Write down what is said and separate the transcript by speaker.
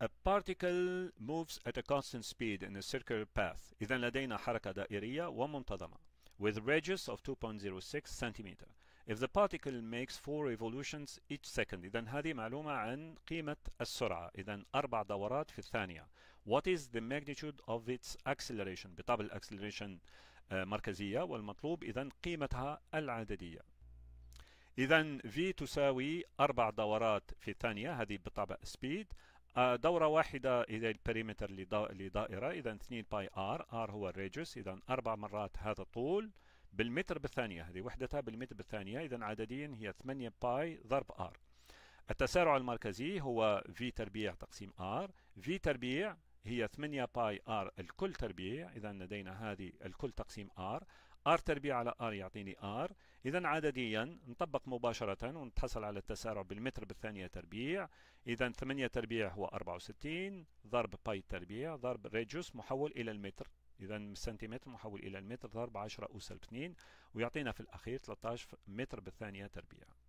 Speaker 1: A particle moves at a constant speed in a circular path. إذا لدينا حركة دائرية ومنتظمة with radius of 2.06 cm. If the particle makes four revolutions each second, إذا هذه معلومة عن قيمة السرعة، إذا أربع دورات في الثانية. What is the magnitude of its acceleration؟ بطبع acceleration مركزية والمطلوب إذا قيمتها العددية. إذا V تساوي أربع دورات في الثانية، هذه بالطبع speed. آه، دورة واحدة إذا البريمتر لدائرة إذا 2 باي آر آر هو الريجس إذا أربع مرات هذا الطول بالمتر بالثانية هذه وحدتها بالمتر بالثانية إذا عدديا هي 8 باي ضرب آر التسارع المركزي هو في تربيع تقسيم آر في تربيع هي 8 باي آر الكل تربيع إذا لدينا هذه الكل تقسيم آر r تربيع على r يعطيني r إذا عدديا نطبق مباشرة ونتحصل على التسارع بالمتر بالثانية تربيع إذا 8 تربيع هو 64 ضرب باي تربيع ضرب ريجوس محول إلى المتر إذا سنتيمتر محول إلى المتر ضرب 10 اس 2 ويعطينا في الأخير 13 متر بالثانية تربيع